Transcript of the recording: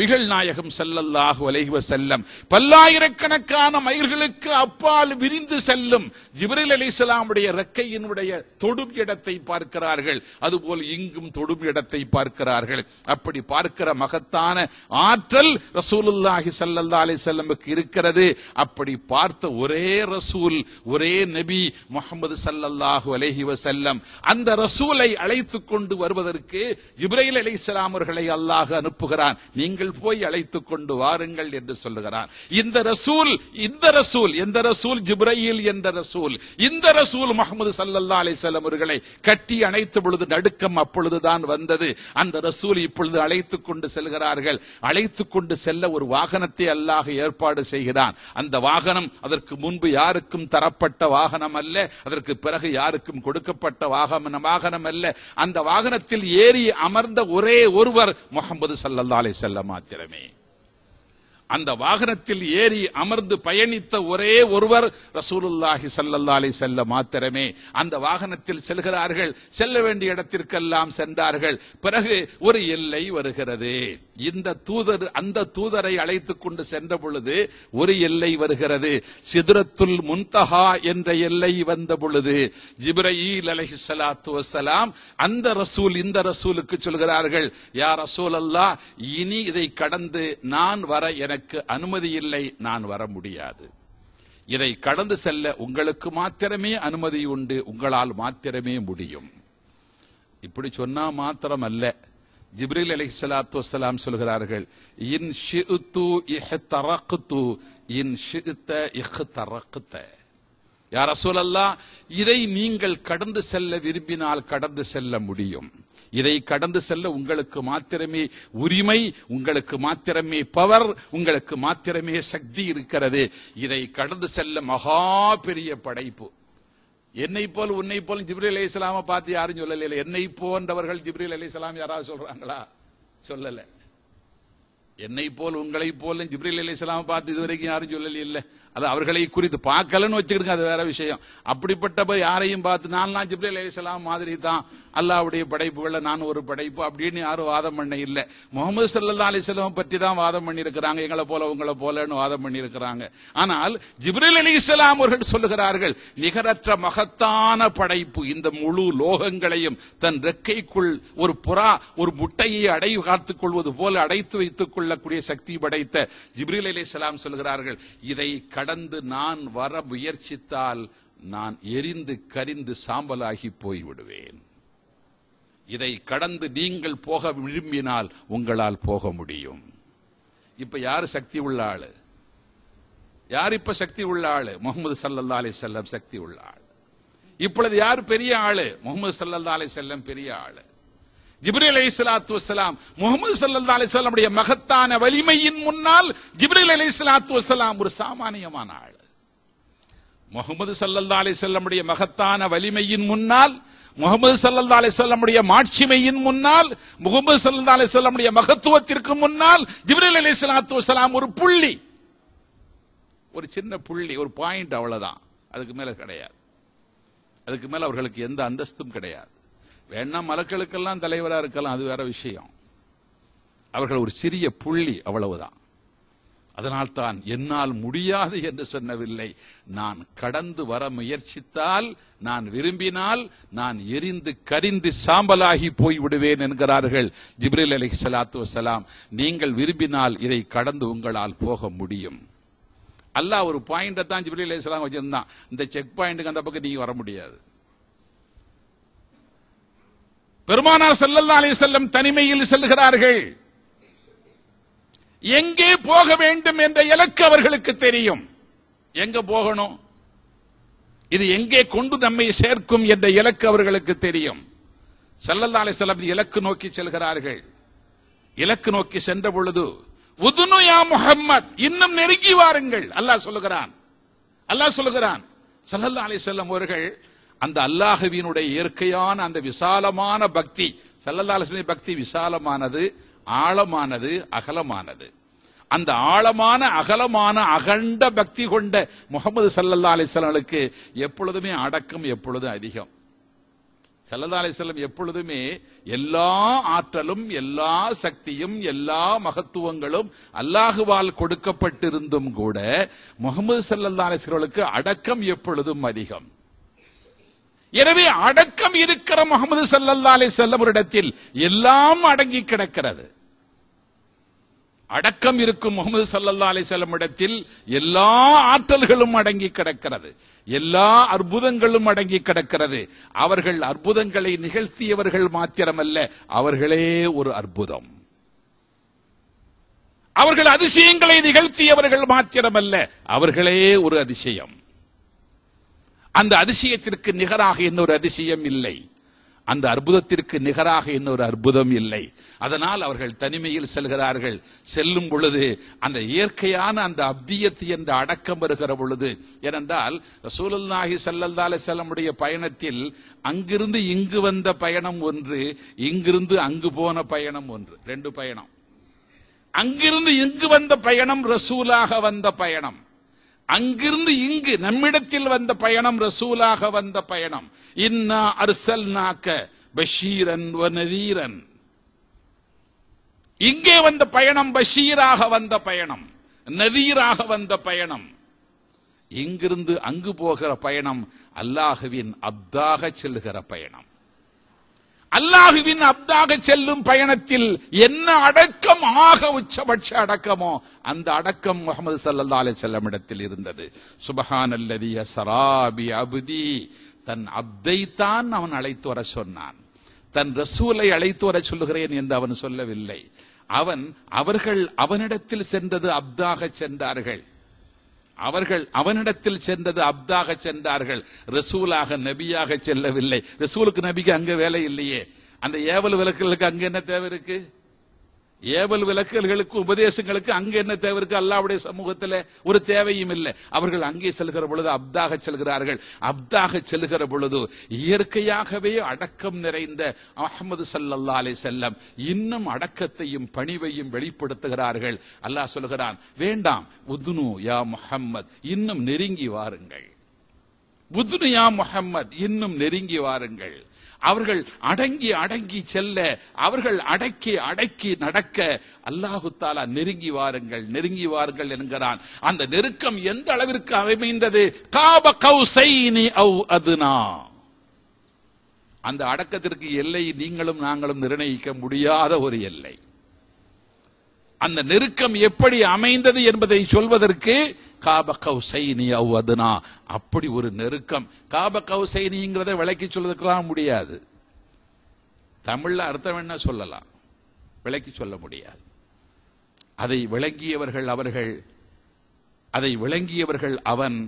நபிகள் நாயகம் செல்லல்லாக வலைவ செல்லம் பல்லாயிரக்கணக்கான மயில்களுக்கு அப்பால் விரிந்து செல்லும் ஜிபரில் அலி இஸ்லாமுடைய ரெக்கையினுடைய தொடும் இடத்தை பார்க்கிறார்கள் அதுபோல் இங்கும் தொடும் இடத்தை பார்க்கிறார்கள் அப்படி பார்க்கிற மகத்தான ஆற்றல் ரசூலுல்லாஹி சல்லல்லா அலி செல்லமுக்கு இருக்கிறது அப்படி பார்த்த ஒரே ரசூல் ஒரே நபி முகமது சல்லல்லாஹு அலஹி செல்லம் அந்த ரசூலை அழைத்துக் கொண்டு வருவதற்கு இப்ராஹில் அலி இஸ்லாமர்களை அல்லாஹ் அனுப்புகிறான் நீங்கள் நீங்கள் போய் அழைத்துக் கொண்டு வாருங்கள் என்று சொல்லுகிறார் இந்த ரசூல் இந்த ரசூல் எந்த ரசூல் ஜிப்ரையில் என்ற ரசூல் இந்த ரசூல் முகமது சல்லல்லா அலை அவர்களை கட்டி அணைத்த பொழுது நடுக்கம் அப்பொழுதுதான் வந்தது அந்த ரசூல் இப்பொழுது அழைத்துக் கொண்டு செல்கிறார்கள் அழைத்துக் கொண்டு செல்ல ஒரு வாகனத்தை அல்லாஹ் ஏற்பாடு செய்கிறான் அந்த வாகனம் அதற்கு முன்பு யாருக்கும் தரப்பட்ட வாகனம் அல்ல அதற்கு பிறகு யாருக்கும் கொடுக்கப்பட்ட வாகன வாகனம் அல்ல அந்த வாகனத்தில் ஏறி அமர்ந்த ஒரே ஒருவர் முகமது சல்லல்லா செல்லமா மாத்திரமே அந்த வாகனத்தில் ஏறி அமர்ந்து பயணித்த ஒரே ஒருவர் ரசூலுல்லாஹி சல்லல்லாலை செல்ல மாத்திரமே அந்த வாகனத்தில் செல்கிறார்கள் செல்ல வேண்டிய இடத்திற்கெல்லாம் சென்றார்கள் பிறகு ஒரு எல்லை வருகிறது இந்த தூதர் அந்த தூதரை அழைத்துக் கொண்டு சென்ற பொழுது ஒரு எல்லை வருகிறது சிதுரத்துல் முன்தஹா என்ற எல்லை வந்த பொழுது ஜிப்ரயில் அலஹி சலாத்து வசலாம் அந்த ரசூல் இந்த ரசூலுக்கு சொல்கிறார்கள் யார் ரசூல் அல்லா இனி இதை கடந்து நான் வர எனக்கு அனுமதி இல்லை நான் வர முடியாது இதை கடந்து செல்ல உங்களுக்கு மாத்திரமே அனுமதி உண்டு உங்களால் மாத்திரமே முடியும் இப்படி சொன்னா மாத்திரம் அல்ல ஜிப்ரில் அலி சலாத்து வலாம் சொல்கிறார்கள் இன் ஷித்து இதை நீங்கள் கடந்து செல்ல விரும்பினால் கடந்து செல்ல முடியும் இதை கடந்து செல்ல உங்களுக்கு மாத்திரமே உரிமை உங்களுக்கு மாத்திரமே பவர் உங்களுக்கு மாத்திரமே சக்தி இருக்கிறது இதை கடந்து செல்ல மகா பெரிய படைப்பு என்னை போல் உன்னை போல் ஜிப்ரீல் அலி இஸ்லாம பார்த்து யாரும் சொல்லல என்னை போன்றவர்கள் ஜிப்ரீல் அலி இஸ்லாம் யாராவது சொல்றாங்களா சொல்லல என்னை போல் உங்களை போல ஜிப்ரீல் அலி இஸ்லாம பார்த்து இதுவரைக்கும் யாரும் சொல்லல இல்ல அது அவர்களை குறித்து பார்க்கலன்னு வச்சுக்கிடுங்க அது வேற விஷயம் அப்படிப்பட்ட யாரையும் பார்த்து நான்லாம் ஜிப்ரீல் அலி இஸ்லாம் மாதிரி தான் அல்லாவுடைய படைப்புகள்ல நான் ஒரு படைப்பு அப்படின்னு யாரும் வாதம் பண்ண இல்லை முகமது சல்லா அலிஸ்லாம் பற்றி தான் வாதம் பண்ணியிருக்கிறாங்க எங்களை போல உங்களை போலன்னு வாதம் பண்ணியிருக்கிறாங்க ஆனால் ஜிப்ரல் அலி இஸ்லாம் அவர்கள் சொல்லுகிறார்கள் நிகரற்ற மகத்தான படைப்பு இந்த முழு லோகங்களையும் தன் ரெக்கைக்குள் ஒரு புறா ஒரு முட்டையை அடை காத்துக் கொள்வது போல அடைத்து வைத்துக் கொள்ளக்கூடிய சக்தி படைத்த ஜிப்ரில் அலி இஸ்லாம் சொல்கிறார்கள் இதை கடந்து நான் வர முயற்சித்தால் நான் எரிந்து கரிந்து சாம்பலாகி போய்விடுவேன் இதை கடந்து நீங்கள் போக விரும்பினால் உங்களால் போக முடியும் இப்ப யாரு சக்தி உள்ள ஆளு யார் இப்ப சக்தி உள்ள ஆளு முகமது சல்லல்லா அலி செல்லம் சக்தி உள்ள ஆள் இப்பொழுது யார் பெரிய ஆளு முகமது சல்லல்லா அலி செல்லம் பெரிய ஆளு ஜிப்ரி அலி சலாத்து வசலாம் முகமது சல்லா அலிசல்லாமுடைய மகத்தான வலிமையின் முன்னால் ஜிப்ரி அலி சலாத்து வசலாம் ஒரு சாமானியமான ஆள் முகமது சல்லல்லா அலி செல்லமுடைய மகத்தான வலிமையின் முன்னால் முகமது சல்லா அலி சொல்லமுடைய மாட்சிமையின் முன்னால் முகமது சல்லா அலி சொல்லமுடைய மகத்துவத்திற்கு முன்னால் ஜிப்ரல் அலி சலாத்து வலாம் ஒரு புள்ளி ஒரு சின்ன புள்ளி ஒரு பாயிண்ட் அவ்வளவுதான் அதுக்கு மேல கிடையாது அதுக்கு மேல அவர்களுக்கு எந்த அந்தஸ்தும் கிடையாது வேணா மலக்களுக்கெல்லாம் தலைவராக இருக்கலாம் அது வேற விஷயம் அவர்கள் ஒரு சிறிய புள்ளி அவ்வளவுதான் அதனால்தான் என்னால் முடியாது என்று சொல்லவில்லை நான் கடந்து வர முயற்சித்தால் நான் விரும்பினால் நான் எரிந்து கரிந்து சாம்பலாகி போய்விடுவேன் என்கிறார்கள் ஜிப்ரில் அலி சலாத்து வசலாம் நீங்கள் விரும்பினால் இதை கடந்து உங்களால் போக முடியும் அல்லா ஒரு பாயிண்ட தான் ஜிப்ரில் அலி சலாம் வச்சிருந்தான் இந்த செக் பாயிண்ட்டுக்கு அந்த பக்கம் நீங்க வர முடியாது பெருமானார் செல்லல்லா அலி செல்லம் தனிமையில் செல்கிறார்கள் எங்கே போக வேண்டும் என்ற இலக்கு அவர்களுக்கு தெரியும் எங்க போகணும் இது எங்கே கொண்டு நம்மை சேர்க்கும் என்ற இலக்கு அவர்களுக்கு தெரியும் செல்லல்லாலை அலிசல்லம் இலக்கு நோக்கி செல்கிறார்கள் இலக்கு நோக்கி சென்ற பொழுது உதுனுயா முகமது இன்னும் நெருங்கி வாருங்கள் அல்லாஹ் சொல்லுகிறான் அல்லாஹ் சொல்லுகிறான் சல்லல்லா அலி செல்லம் அவர்கள் அந்த அல்லாஹுவினுடைய இயற்கையான அந்த விசாலமான பக்தி சல்லல்லா அலிஸ்லின் பக்தி விசாலமானது ஆழமானது அகலமானது அந்த ஆழமான அகலமான அகண்ட பக்தி கொண்ட முகமது சல்லல்லா அலிசல்லுக்கு எப்பொழுதுமே அடக்கம் எப்பொழுதும் அதிகம் சல்லல்லா அலிசல்லம் எப்பொழுதுமே எல்லா ஆற்றலும் எல்லா சக்தியும் எல்லா மகத்துவங்களும் அல்லாஹுவால் கொடுக்கப்பட்டிருந்தும் கூட முகமது சல்லல்லா அலிசல்களுக்கு அடக்கம் எப்பொழுதும் அதிகம் எனவே அடக்கம் இருக்கிற முகமது சல்லல்லா அலி இடத்தில் எல்லாம் அடங்கி கிடக்கிறது அடக்கம் இருக்கும் முகமது சல்லல்லா அலிசல்லம் இடத்தில் எல்லா ஆற்றல்களும் அடங்கி கிடக்கிறது எல்லா அற்புதங்களும் அடங்கி கிடக்கிறது அவர்கள் அற்புதங்களை நிகழ்த்தியவர்கள் மாத்திரமல்ல அவர்களே ஒரு அற்புதம் அவர்கள் அதிசயங்களை நிகழ்த்தியவர்கள் மாத்திரமல்ல அவர்களே ஒரு அதிசயம் அந்த அதிசயத்திற்கு நிகராக இன்னொரு அதிசயம் இல்லை அந்த அற்புதத்திற்கு நிகராக இன்னொரு அற்புதம் இல்லை அதனால் அவர்கள் தனிமையில் செல்கிறார்கள் செல்லும் பொழுது அந்த இயற்கையான அந்த அப்தியத்து என்ற அடக்கம் வருகிற பொழுது ஏனென்றால் நாகி செல்லந்தாலே செல்லமுடைய பயணத்தில் அங்கிருந்து இங்கு வந்த பயணம் ஒன்று இங்கிருந்து அங்கு போன பயணம் ஒன்று ரெண்டு பயணம் அங்கிருந்து இங்கு வந்த பயணம் ரசூலாக வந்த பயணம் அங்கிருந்து இங்கு நம்மிடத்தில் வந்த பயணம் ரசூலாக வந்த பயணம் இன்னா அர்சல் நாக்க பஷீரன் இங்கே வந்த பயணம் பஷீராக வந்த பயணம் நதீராக வந்த பயணம் இங்கிருந்து அங்கு போகிற பயணம் அல்லாஹுவின் அப்தாக செல்லுகிற பயணம் அல்லாஹுவின் அப்தாக செல்லும் பயணத்தில் என்ன அடக்கம் ஆக உச்சபட்ச அடக்கமோ அந்த அடக்கம் முகமது சல்லா அலி செல்லம் இடத்தில் இருந்தது சுபஹான் அல்லதி சராபி அபுதி தன் அப்தை தான் அவன் அழைத்து வர சொன்னான் தன் ரசூலை அழைத்து வர சொல்லுகிறேன் என்று அவன் சொல்லவில்லை அவன் அவர்கள் அவனிடத்தில் சென்றது அப்தாக சென்றார்கள் அவர்கள் அவனிடத்தில் சென்றது அப்தாக சென்றார்கள் ரசூலாக நபியாக செல்லவில்லை ரசூலுக்கு நபிக்கு அங்கே வேலை இல்லையே அந்த ஏவல் விளக்குகளுக்கு அங்கே என்ன தேவை இருக்கு ஏவல் விளக்கல்களுக்கு உபதேசங்களுக்கு அங்க என்ன தேவை இருக்கு அல்லாவுடைய சமூகத்தில் ஒரு தேவையும் இல்லை அவர்கள் அங்கே செல்கிற பொழுது அப்தாக செல்கிறார்கள் அப்தாக செல்கிற பொழுது இயற்கையாகவே அடக்கம் நிறைந்த அஹமது சல்லல்லா அலை செல்லம் இன்னும் அடக்கத்தையும் பணிவையும் வெளிப்படுத்துகிறார்கள் அல்லாஹ் சொல்கிறான் வேண்டாம் உதுனு யா முஹம்மத் இன்னும் நெருங்கி வாருங்கள் உதுனு யா முஹம்மத் இன்னும் நெருங்கி வாருங்கள் அவர்கள் அடங்கி அடங்கி செல்ல அவர்கள் அடக்கி அடக்கி நடக்க அல்லாஹு தாலா நெருங்கி வாருங்கள் நெருங்கி வாருங்கள் என்கிறான் அந்த நெருக்கம் எந்த அளவிற்கு அமைந்தது காப கௌசைனி அதுனா அந்த அடக்கத்திற்கு எல்லை நீங்களும் நாங்களும் நிர்ணயிக்க முடியாத ஒரு எல்லை அந்த நெருக்கம் எப்படி அமைந்தது என்பதை சொல்வதற்கு காப கௌசைனி அவ்வதுனா அப்படி ஒரு நெருக்கம் காப கௌசைனிங்கிறத விளக்கி சொல்றதுக்கெல்லாம் முடியாது தமிழ்ல அர்த்தம் என்ன சொல்லலாம் விளக்கி சொல்ல முடியாது அதை விளங்கியவர்கள் அவர்கள் அதை விளங்கியவர்கள் அவன்